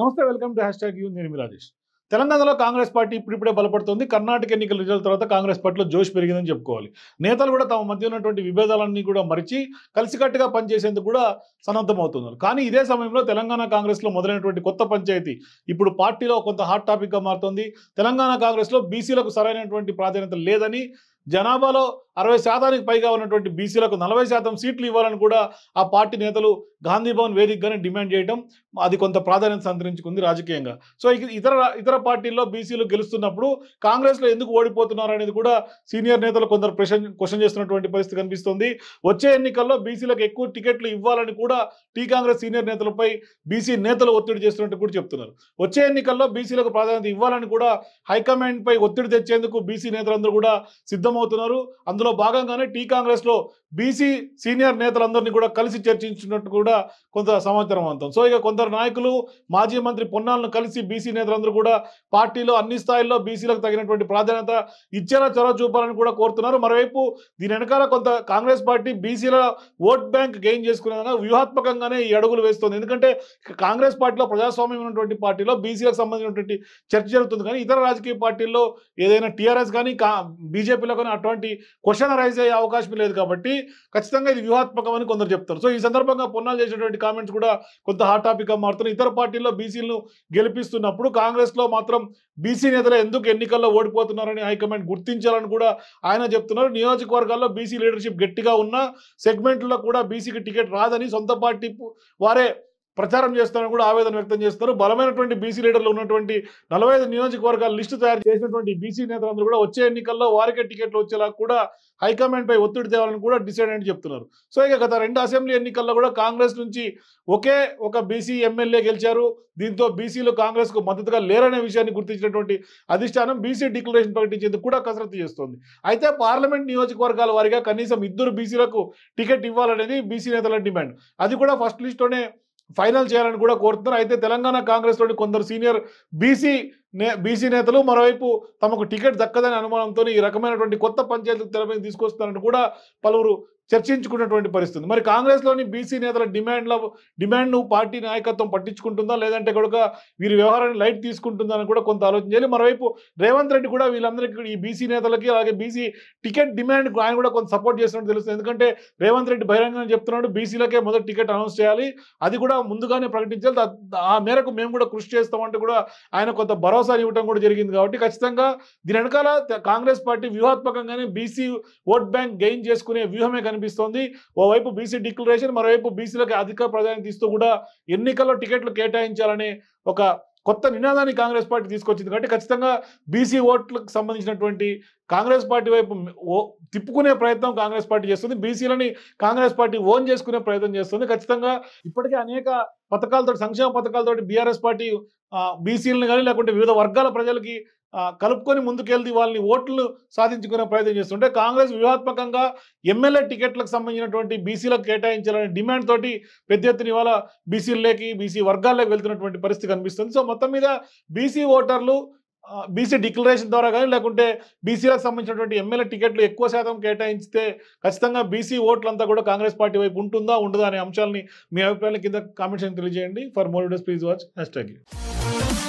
నమస్తే welcome to hashtag U నేను రాజేష్ తెలంగాణలో కాంగ్రెస్ పార్టీ ఇప్పుడిప్పుడే బలపడుతుంది కర్ణాటక ఎన్నికల రిజల్ట్ తర్వాత కాంగ్రెస్ పార్టీలో జోష్ పెరిగిందని చెప్పుకోవాలి నేతలు కూడా తమ మధ్య ఉన్నటువంటి విభేదాలన్నీ కూడా మరిచి కలిసికట్టుగా పనిచేసేందుకు కూడా సన్నద్ధమవుతున్నారు కానీ ఇదే సమయంలో తెలంగాణ కాంగ్రెస్లో మొదలైనటువంటి కొత్త పంచాయతీ ఇప్పుడు పార్టీలో కొంత హాట్ టాపిక్గా మారుతుంది తెలంగాణ కాంగ్రెస్లో బీసీలకు సరైనటువంటి ప్రాధాన్యత లేదని జనాభాలో అరవై శాతానికి పైగా ఉన్నటువంటి బీసీలకు నలభై శాతం సీట్లు ఇవ్వాలని కూడా ఆ పార్టీ నేతలు గాంధీభవన్ వేదికగానే డిమాండ్ చేయడం అది కొంత ప్రాధాన్యత సంతరించుకుంది రాజకీయంగా సో ఇతర ఇతర పార్టీల్లో బీసీలు గెలుస్తున్నప్పుడు కాంగ్రెస్లో ఎందుకు ఓడిపోతున్నారు అనేది కూడా సీనియర్ నేతలు కొందరు ప్రశ్న క్వశ్చన్ చేస్తున్నటువంటి పరిస్థితి కనిపిస్తుంది వచ్చే ఎన్నికల్లో బీసీలకు ఎక్కువ టికెట్లు ఇవ్వాలని కూడా టీ కాంగ్రెస్ సీనియర్ నేతలపై బీసీ నేతలు ఒత్తిడి చేస్తున్నట్టు కూడా చెప్తున్నారు వచ్చే ఎన్నికల్లో బీసీలకు ప్రాధాన్యత ఇవ్వాలని కూడా హైకమాండ్పై ఒత్తిడి తెచ్చేందుకు బీసీ నేతలందరూ కూడా సిద్ధమవుతున్నారు అందులో అందులో భాగంగానే టీ కాంగ్రెస్ లో బీసీ సీనియర్ నేతలందరినీ కూడా కలిసి చర్చించినట్టు కూడా కొంత సమాచారం అంతం సో ఇక కొందరు నాయకులు మాజీ మంత్రి పొన్నాలను కలిసి బీసీ నేతలందరూ కూడా పార్టీలో అన్ని స్థాయిల్లో బీసీలకు తగినటువంటి ప్రాధాన్యత ఇచ్చేలా చొరవ చూపాలని కూడా కోరుతున్నారు మరోవైపు దీని వెనకాల కొంత కాంగ్రెస్ పార్టీ బీసీల ఓట్ బ్యాంక్ గెయిన్ చేసుకునేందుకు వ్యూహాత్మకంగానే ఈ అడుగులు వేస్తుంది ఎందుకంటే కాంగ్రెస్ పార్టీలో ప్రజాస్వామ్యం ఉన్నటువంటి పార్టీలో బీసీలకు సంబంధించినటువంటి చర్చ జరుగుతుంది కానీ ఇతర రాజకీయ పార్టీల్లో ఏదైనా టీఆర్ఎస్ కానీ బీజేపీలో కానీ అటువంటి క్వశ్చన్ క్వశ్చన్ అరైజ్ అయ్యే అవకాశం లేదు కాబట్టి ఖచ్చితంగా ఇది వ్యూహాత్మకమని కొందరు చెప్తారు సో ఈ సందర్భంగా పొన్నాలు చేసినటువంటి కామెంట్స్ కూడా కొంత హాట్ టాపిక్గా మారుతున్నాయి ఇతర పార్టీల్లో బీసీలను గెలిపిస్తున్నప్పుడు కాంగ్రెస్లో మాత్రం బీసీ నేతలు ఎందుకు ఎన్నికల్లో ఓడిపోతున్నారని హైకమాండ్ గుర్తించాలని కూడా ఆయన చెప్తున్నారు నియోజకవర్గాల్లో బీసీ లీడర్షిప్ గట్టిగా ఉన్న సెగ్మెంట్లో కూడా బీసీకి టికెట్ రాదని సొంత పార్టీ వారే ప్రచారం చేస్తారని కూడా ఆవేదన వ్యక్తం చేస్తారు బలమైనటువంటి బీసీ లీడర్లు ఉన్నటువంటి నలభై ఐదు నియోజకవర్గాల లిస్టు తయారు చేసినటువంటి బీసీ నేతలందరూ కూడా వచ్చే ఎన్నికల్లో వారికే టికెట్లు వచ్చేలా కూడా హైకమాండ్ పై ఒత్తిడి తేవాలని కూడా డిసైడ్ అని చెప్తున్నారు సో ఇక గత రెండు అసెంబ్లీ ఎన్నికల్లో కూడా కాంగ్రెస్ నుంచి ఒకే ఒక బీసీ ఎమ్మెల్యే గెలిచారు దీంతో బీసీలు కాంగ్రెస్ కు మద్దతుగా లేరనే విషయాన్ని గుర్తించినటువంటి అధిష్టానం బీసీ డిక్లరేషన్ ప్రకటించేందుకు కూడా కసరత్తు చేస్తోంది అయితే పార్లమెంట్ నియోజకవర్గాల వారిగా కనీసం ఇద్దరు బీసీలకు టికెట్ ఇవ్వాలనేది బీసీ నేతల డిమాండ్ అది కూడా ఫస్ట్ లిస్ట్లోనే ఫైనల్ చేయాలని కూడా కోరుతున్నారు అయితే తెలంగాణ కాంగ్రెస్ కొందరు సీనియర్ బీసీ నే బీసీ నేతలు మరోవైపు తమకు టికెట్ దక్కదని అనుమానంతో ఈ రకమైనటువంటి కొత్త పంచాయతీ తెరపై తీసుకొస్తున్నారని కూడా పలువురు చర్చించుకున్నటువంటి పరిస్థితి మరి కాంగ్రెస్లోని బీసీ నేతల డిమాండ్ల డిమాండ్ను పార్టీ నాయకత్వం పట్టించుకుంటుందా లేదంటే కనుక వీరి వ్యవహారాన్ని లైట్ తీసుకుంటుందా అని కూడా కొంత ఆలోచన చేయాలి మరోవైపు రేవంత్ రెడ్డి కూడా వీళ్ళందరికీ ఈ బీసీ నేతలకి అలాగే బీసీ టికెట్ డిమాండ్ ఆయన కూడా కొంత సపోర్ట్ చేస్తున్నట్టు తెలుస్తుంది ఎందుకంటే రేవంత్ రెడ్డి బహిరంగంగా చెప్తున్నాడు బీసీలకే మొదటి టికెట్ అనౌన్స్ చేయాలి అది కూడా ముందుగానే ప్రకటించాలి ఆ మేరకు మేము కూడా కృషి చేస్తామంటే కూడా ఆయన కొంత భరోసా ఇవ్వడం కూడా జరిగింది కాబట్టి ఖచ్చితంగా దీని వెనకాల కాంగ్రెస్ పార్టీ వ్యూహాత్మకంగానే బీసీ ఓట్ బ్యాంక్ గెయిన్ చేసుకునే వ్యూహమే కనిపిస్తోంది ఓవైపు బీసీ డిక్లరేషన్ మరోవైపు బీసీలకు అధిక ప్రాధాన్యత ఇస్తూ కూడా ఎన్నికల్లో టికెట్లు కేటాయించాలనే ఒక కొత్త నినాదాన్ని కాంగ్రెస్ పార్టీ తీసుకొచ్చింది కాబట్టి ఖచ్చితంగా బీసీ ఓట్లకు సంబంధించినటువంటి కాంగ్రెస్ పార్టీ వైపు తిప్పుకునే ప్రయత్నం కాంగ్రెస్ పార్టీ చేస్తుంది బీసీలని కాంగ్రెస్ పార్టీ ఓన్ చేసుకునే ప్రయత్నం చేస్తుంది ఖచ్చితంగా ఇప్పటికే అనేక పథకాలతో సంక్షేమ పథకాలతోటి బీఆర్ఎస్ పార్టీ బీసీలను కానీ లేకుంటే వివిధ వర్గాల ప్రజలకి కలుపుకొని ముందుకెళ్ళి వాళ్ళని ఓట్లు సాధించుకునే ప్రయత్నం చేస్తుంటే కాంగ్రెస్ వ్యూహాత్మకంగా ఎమ్మెల్యే టికెట్లకు సంబంధించినటువంటి బీసీలకు కేటాయించాలనే డిమాండ్ తోటి పెద్ద ఎత్తున ఇవాళ బీసీలకి బీసీ వర్గాల్లోకి వెళ్తున్నటువంటి పరిస్థితి కనిపిస్తుంది సో మొత్తం మీద బీసీ ఓటర్లు బీసీ డిక్లరేషన్ ద్వారా కానీ లేకుంటే బీసీలకు సంబంధించినటువంటి ఎమ్మెల్యే టికెట్లు ఎక్కువ శాతం కేటాయించితే ఖచ్చితంగా బీసీ ఓట్లంతా కూడా కాంగ్రెస్ పార్టీ వైపు ఉంటుందా ఉండదా అనే అంశాలని మీ అభిప్రాయాల కింద కామెంట్స్ తెలియజేయండి for more days please watch hash tag